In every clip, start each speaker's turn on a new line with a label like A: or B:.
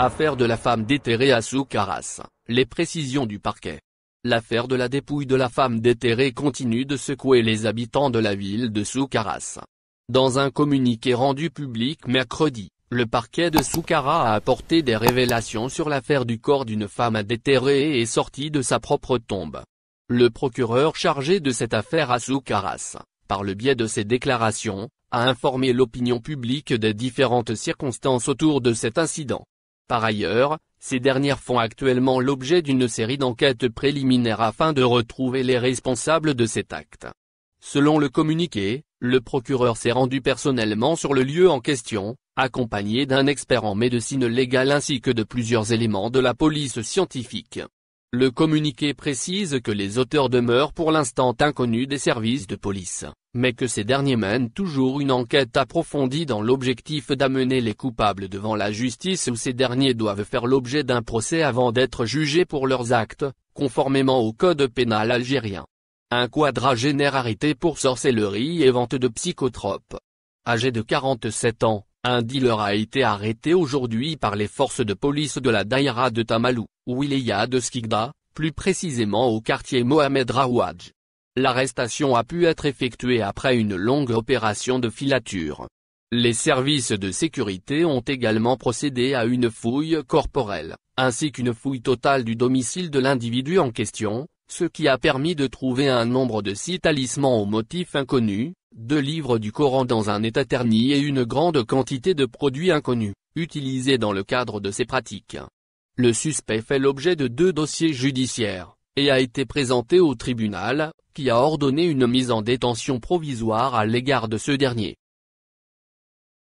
A: Affaire de la femme déterrée à Soukaras, les précisions du parquet. L'affaire de la dépouille de la femme déterrée continue de secouer les habitants de la ville de Soukaras. Dans un communiqué rendu public mercredi, le parquet de Soukara a apporté des révélations sur l'affaire du corps d'une femme déterrée et sortie de sa propre tombe. Le procureur chargé de cette affaire à Soukaras, par le biais de ses déclarations, a informé l'opinion publique des différentes circonstances autour de cet incident. Par ailleurs, ces dernières font actuellement l'objet d'une série d'enquêtes préliminaires afin de retrouver les responsables de cet acte. Selon le communiqué, le procureur s'est rendu personnellement sur le lieu en question, accompagné d'un expert en médecine légale ainsi que de plusieurs éléments de la police scientifique. Le communiqué précise que les auteurs demeurent pour l'instant inconnus des services de police, mais que ces derniers mènent toujours une enquête approfondie dans l'objectif d'amener les coupables devant la justice où ces derniers doivent faire l'objet d'un procès avant d'être jugés pour leurs actes, conformément au code pénal algérien. Un quadragénaire arrêté pour sorcellerie et vente de psychotropes. Âgé de 47 ans, un dealer a été arrêté aujourd'hui par les forces de police de la Daïra de Tamalou, Wilaya de Skigda, plus précisément au quartier Mohamed Rawaj. L'arrestation a pu être effectuée après une longue opération de filature. Les services de sécurité ont également procédé à une fouille corporelle, ainsi qu'une fouille totale du domicile de l'individu en question, ce qui a permis de trouver un nombre de six talismans aux motifs inconnus, deux livres du Coran dans un état terni et une grande quantité de produits inconnus, utilisés dans le cadre de ces pratiques. Le suspect fait l'objet de deux dossiers judiciaires, et a été présenté au tribunal, qui a ordonné une mise en détention provisoire à l'égard de ce dernier.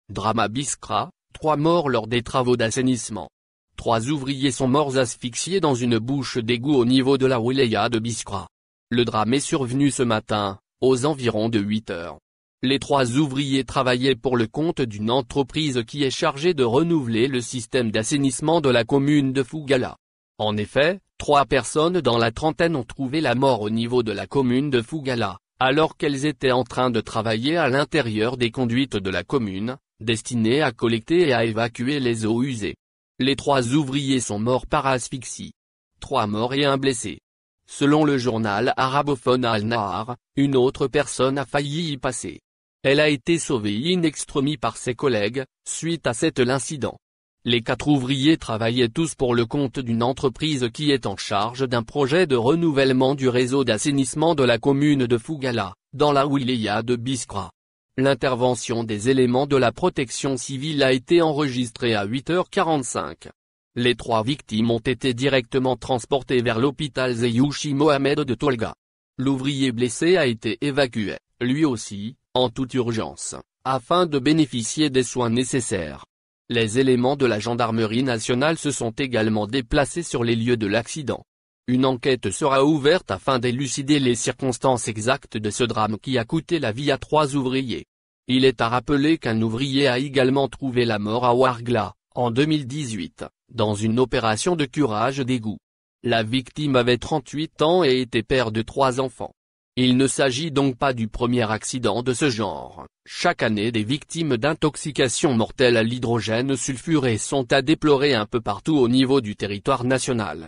A: Drama Biskra, trois morts lors des travaux d'assainissement. Trois ouvriers sont morts asphyxiés dans une bouche d'égout au niveau de la wilaya de Biskra. Le drame est survenu ce matin, aux environs de 8 heures. Les trois ouvriers travaillaient pour le compte d'une entreprise qui est chargée de renouveler le système d'assainissement de la commune de Fougala. En effet, trois personnes dans la trentaine ont trouvé la mort au niveau de la commune de Fougala, alors qu'elles étaient en train de travailler à l'intérieur des conduites de la commune, destinées à collecter et à évacuer les eaux usées. Les trois ouvriers sont morts par asphyxie. Trois morts et un blessé. Selon le journal arabophone Al-Nahar, une autre personne a failli y passer. Elle a été sauvée in extremis par ses collègues, suite à cet incident. Les quatre ouvriers travaillaient tous pour le compte d'une entreprise qui est en charge d'un projet de renouvellement du réseau d'assainissement de la commune de Fougala, dans la wilaya de Biskra. L'intervention des éléments de la protection civile a été enregistrée à 8h45. Les trois victimes ont été directement transportées vers l'hôpital Zeyouchi Mohamed de Tolga. L'ouvrier blessé a été évacué, lui aussi, en toute urgence, afin de bénéficier des soins nécessaires. Les éléments de la gendarmerie nationale se sont également déplacés sur les lieux de l'accident. Une enquête sera ouverte afin d'élucider les circonstances exactes de ce drame qui a coûté la vie à trois ouvriers. Il est à rappeler qu'un ouvrier a également trouvé la mort à Wargla, en 2018, dans une opération de curage d'égout. La victime avait 38 ans et était père de trois enfants. Il ne s'agit donc pas du premier accident de ce genre. Chaque année des victimes d'intoxication mortelle à l'hydrogène sulfuré sont à déplorer un peu partout au niveau du territoire national.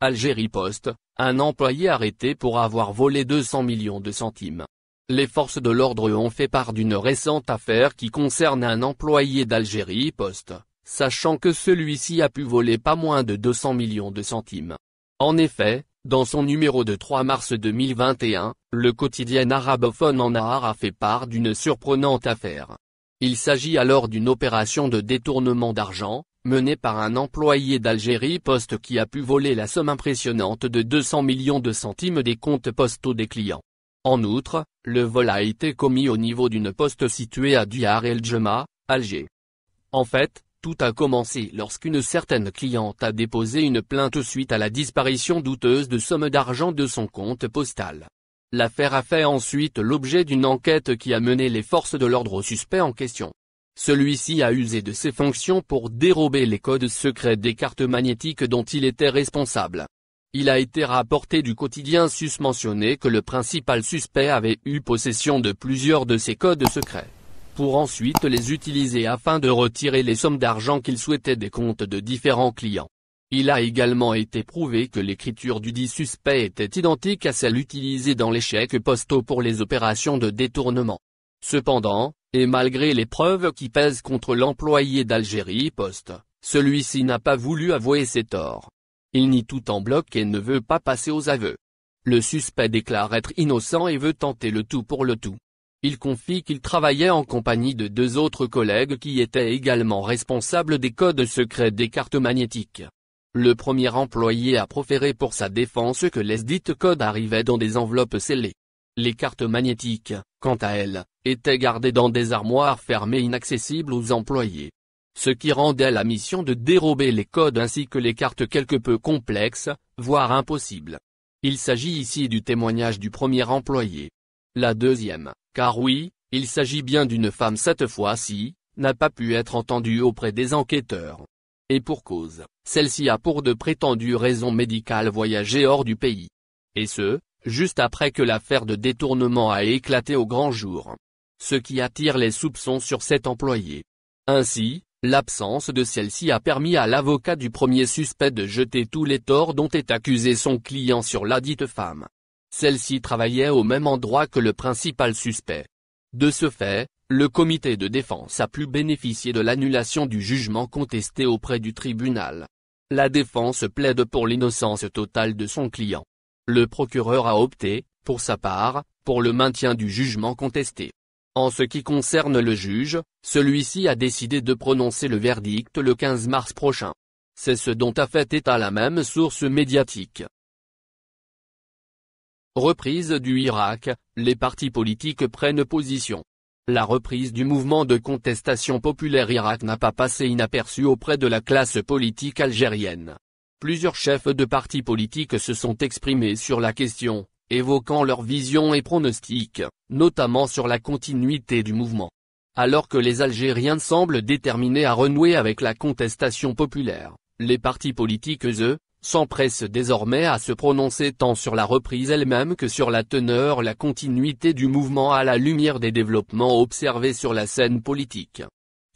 A: Algérie Post, un employé arrêté pour avoir volé 200 millions de centimes. Les forces de l'ordre ont fait part d'une récente affaire qui concerne un employé d'Algérie Post, sachant que celui-ci a pu voler pas moins de 200 millions de centimes. En effet, dans son numéro de 3 mars 2021, le quotidien arabophone en Nahar a fait part d'une surprenante affaire. Il s'agit alors d'une opération de détournement d'argent, mené par un employé d'Algérie Poste qui a pu voler la somme impressionnante de 200 millions de centimes des comptes postaux des clients. En outre, le vol a été commis au niveau d'une poste située à Diyar El Jema, Alger. En fait, tout a commencé lorsqu'une certaine cliente a déposé une plainte suite à la disparition douteuse de sommes d'argent de son compte postal. L'affaire a fait ensuite l'objet d'une enquête qui a mené les forces de l'ordre au suspect en question celui-ci a usé de ses fonctions pour dérober les codes secrets des cartes magnétiques dont il était responsable. Il a été rapporté du quotidien susmentionné que le principal suspect avait eu possession de plusieurs de ces codes secrets pour ensuite les utiliser afin de retirer les sommes d'argent qu'il souhaitait des comptes de différents clients. Il a également été prouvé que l'écriture du dit suspect était identique à celle utilisée dans les chèques postaux pour les opérations de détournement. Cependant, et malgré les preuves qui pèsent contre l'employé d'Algérie Poste, celui-ci n'a pas voulu avouer ses torts. Il nie tout en bloc et ne veut pas passer aux aveux. Le suspect déclare être innocent et veut tenter le tout pour le tout. Il confie qu'il travaillait en compagnie de deux autres collègues qui étaient également responsables des codes secrets des cartes magnétiques. Le premier employé a proféré pour sa défense que les dits codes arrivaient dans des enveloppes scellées. Les cartes magnétiques, quant à elles, étaient gardées dans des armoires fermées inaccessibles aux employés. Ce qui rendait la mission de dérober les codes ainsi que les cartes quelque peu complexes, voire impossible. Il s'agit ici du témoignage du premier employé. La deuxième, car oui, il s'agit bien d'une femme cette fois-ci, n'a pas pu être entendue auprès des enquêteurs. Et pour cause, celle-ci a pour de prétendues raisons médicales voyagé hors du pays. Et ce, juste après que l'affaire de détournement a éclaté au grand jour. Ce qui attire les soupçons sur cet employé. Ainsi, l'absence de celle-ci a permis à l'avocat du premier suspect de jeter tous les torts dont est accusé son client sur ladite femme. Celle-ci travaillait au même endroit que le principal suspect. De ce fait, le comité de défense a pu bénéficier de l'annulation du jugement contesté auprès du tribunal. La défense plaide pour l'innocence totale de son client. Le procureur a opté, pour sa part, pour le maintien du jugement contesté. En ce qui concerne le juge, celui-ci a décidé de prononcer le verdict le 15 mars prochain. C'est ce dont a fait état la même source médiatique. Reprise du Irak, les partis politiques prennent position. La reprise du mouvement de contestation populaire Irak n'a pas passé inaperçue auprès de la classe politique algérienne. Plusieurs chefs de partis politiques se sont exprimés sur la question, évoquant leurs visions et pronostics, notamment sur la continuité du mouvement. Alors que les Algériens semblent déterminés à renouer avec la contestation populaire, les partis politiques eux, s'empressent désormais à se prononcer tant sur la reprise elle-même que sur la teneur la continuité du mouvement à la lumière des développements observés sur la scène politique.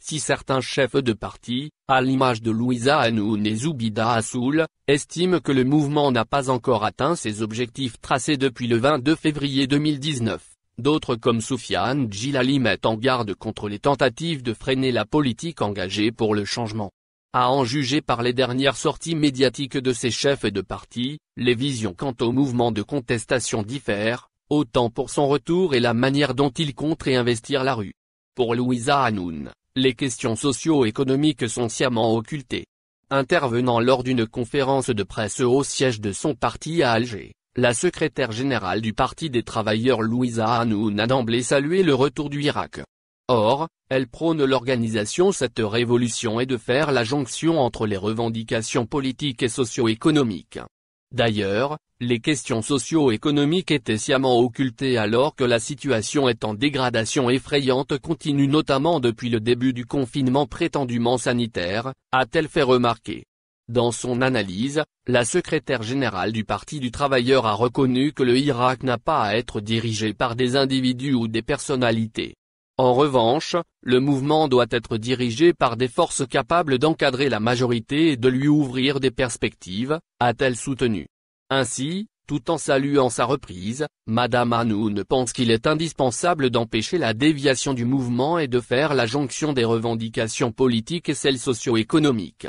A: Si certains chefs de parti, à l'image de Louisa Hanoun et Zoubida Assoul, estiment que le mouvement n'a pas encore atteint ses objectifs tracés depuis le 22 février 2019. D'autres comme Soufiane Djilali mettent en garde contre les tentatives de freiner la politique engagée pour le changement. À en juger par les dernières sorties médiatiques de ces chefs de parti, les visions quant au mouvement de contestation diffèrent, autant pour son retour et la manière dont il compte réinvestir la rue. Pour Louisa Hanoun, les questions socio-économiques sont sciemment occultées. Intervenant lors d'une conférence de presse au siège de son parti à Alger, la secrétaire générale du Parti des travailleurs Louisa Hanoun a d'emblée salué le retour du Irak. Or, elle prône l'organisation cette révolution et de faire la jonction entre les revendications politiques et socio-économiques. D'ailleurs, les questions socio-économiques étaient sciemment occultées alors que la situation est en dégradation effrayante continue notamment depuis le début du confinement prétendument sanitaire, a-t-elle fait remarquer. Dans son analyse, la secrétaire générale du Parti du Travailleur a reconnu que le Irak n'a pas à être dirigé par des individus ou des personnalités. En revanche, le mouvement doit être dirigé par des forces capables d'encadrer la majorité et de lui ouvrir des perspectives, a-t-elle soutenu. Ainsi, tout en saluant sa reprise, Madame Hanoun pense qu'il est indispensable d'empêcher la déviation du mouvement et de faire la jonction des revendications politiques et celles socio-économiques.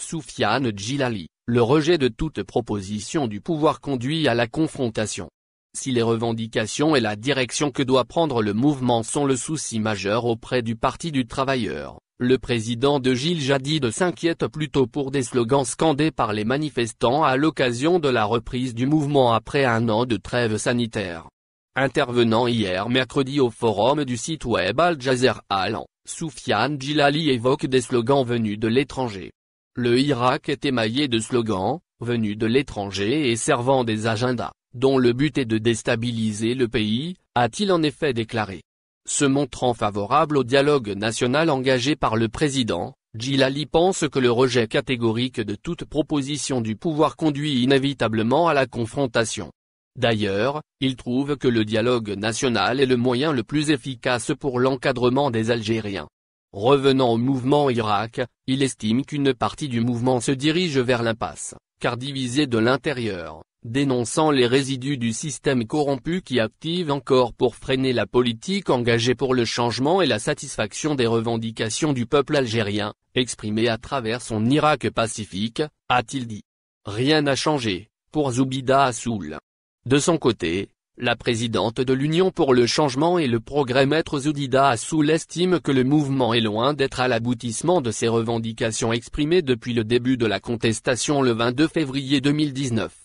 A: Soufiane Djilali, le rejet de toute proposition du pouvoir conduit à la confrontation. Si les revendications et la direction que doit prendre le mouvement sont le souci majeur auprès du Parti du Travailleur, le président de Gilles Jadid s'inquiète plutôt pour des slogans scandés par les manifestants à l'occasion de la reprise du mouvement après un an de trêve sanitaire. Intervenant hier mercredi au forum du site web Al Jazeera Alan, Soufiane Djilali évoque des slogans venus de l'étranger. Le Irak est émaillé de slogans, venus de l'étranger et servant des agendas, dont le but est de déstabiliser le pays, a-t-il en effet déclaré. Se montrant favorable au dialogue national engagé par le président, Djilali pense que le rejet catégorique de toute proposition du pouvoir conduit inévitablement à la confrontation. D'ailleurs, il trouve que le dialogue national est le moyen le plus efficace pour l'encadrement des Algériens. Revenant au mouvement Irak, il estime qu'une partie du mouvement se dirige vers l'impasse, car divisée de l'intérieur, dénonçant les résidus du système corrompu qui active encore pour freiner la politique engagée pour le changement et la satisfaction des revendications du peuple algérien, exprimées à travers son Irak pacifique, a-t-il dit. Rien n'a changé, pour Zoubida Assoul. De son côté, la présidente de l'Union pour le changement et le progrès Maître Zoubida Assoul estime que le mouvement est loin d'être à l'aboutissement de ses revendications exprimées depuis le début de la contestation le 22 février 2019.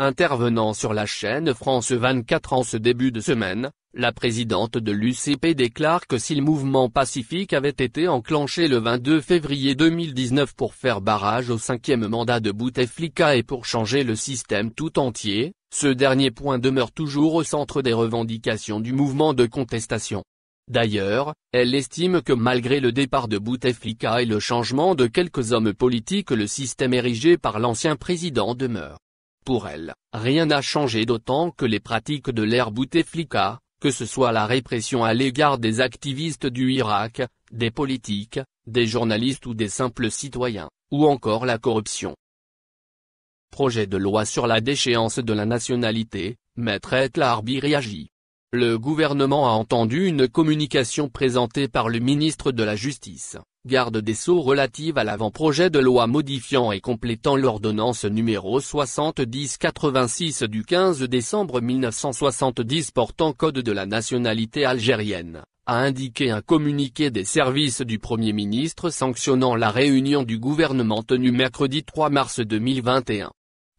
A: Intervenant sur la chaîne France 24 en ce début de semaine, la présidente de l'UCP déclare que si le mouvement pacifique avait été enclenché le 22 février 2019 pour faire barrage au cinquième mandat de Bouteflika et pour changer le système tout entier, ce dernier point demeure toujours au centre des revendications du mouvement de contestation. D'ailleurs, elle estime que malgré le départ de Bouteflika et le changement de quelques hommes politiques le système érigé par l'ancien président demeure. Pour elle, rien n'a changé d'autant que les pratiques de l'ère Bouteflika, que ce soit la répression à l'égard des activistes du Irak, des politiques, des journalistes ou des simples citoyens, ou encore la corruption. Projet de loi sur la déchéance de la nationalité, Maître Larbi réagit. Le gouvernement a entendu une communication présentée par le ministre de la Justice, garde des Sceaux relative à l'avant-projet de loi modifiant et complétant l'ordonnance numéro 70-86 du 15 décembre 1970 portant Code de la nationalité algérienne, a indiqué un communiqué des services du Premier ministre sanctionnant la réunion du gouvernement tenue mercredi 3 mars 2021.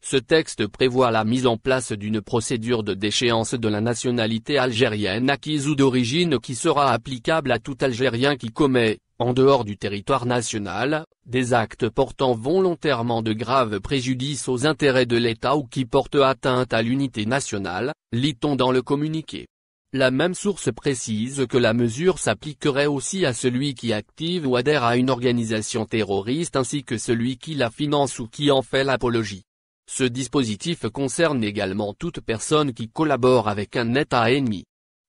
A: Ce texte prévoit la mise en place d'une procédure de déchéance de la nationalité algérienne acquise ou d'origine qui sera applicable à tout Algérien qui commet, en dehors du territoire national, des actes portant volontairement de graves préjudices aux intérêts de l'État ou qui portent atteinte à l'unité nationale, lit-on dans le communiqué. La même source précise que la mesure s'appliquerait aussi à celui qui active ou adhère à une organisation terroriste ainsi que celui qui la finance ou qui en fait l'apologie. Ce dispositif concerne également toute personne qui collabore avec un État ennemi.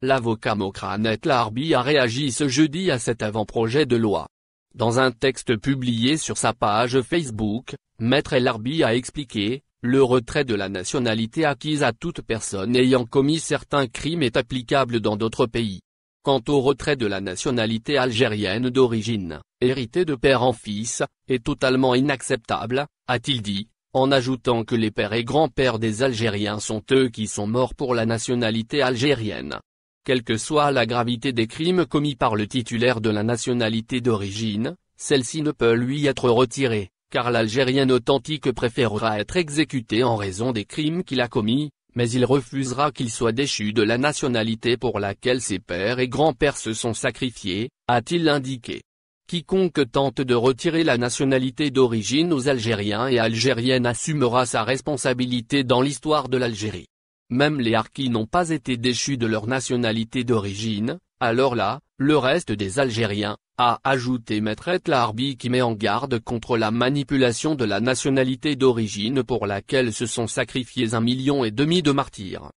A: L'avocat Mokranet Larbi a réagi ce jeudi à cet avant-projet de loi. Dans un texte publié sur sa page Facebook, Maître Larbi a expliqué, le retrait de la nationalité acquise à toute personne ayant commis certains crimes est applicable dans d'autres pays. Quant au retrait de la nationalité algérienne d'origine, héritée de père en fils, est totalement inacceptable, a-t-il dit, en ajoutant que les pères et grands-pères des Algériens sont eux qui sont morts pour la nationalité algérienne quelle que soit la gravité des crimes commis par le titulaire de la nationalité d'origine, celle-ci ne peut lui être retirée, car l'Algérien authentique préférera être exécuté en raison des crimes qu'il a commis, mais il refusera qu'il soit déchu de la nationalité pour laquelle ses pères et grands-pères se sont sacrifiés, a-t-il indiqué. Quiconque tente de retirer la nationalité d'origine aux Algériens et Algériennes assumera sa responsabilité dans l'histoire de l'Algérie. Même les harkis n'ont pas été déchus de leur nationalité d'origine, alors là, le reste des Algériens, a ajouté Maître Larbi qui met en garde contre la manipulation de la nationalité d'origine pour laquelle se sont sacrifiés un million et demi de martyrs.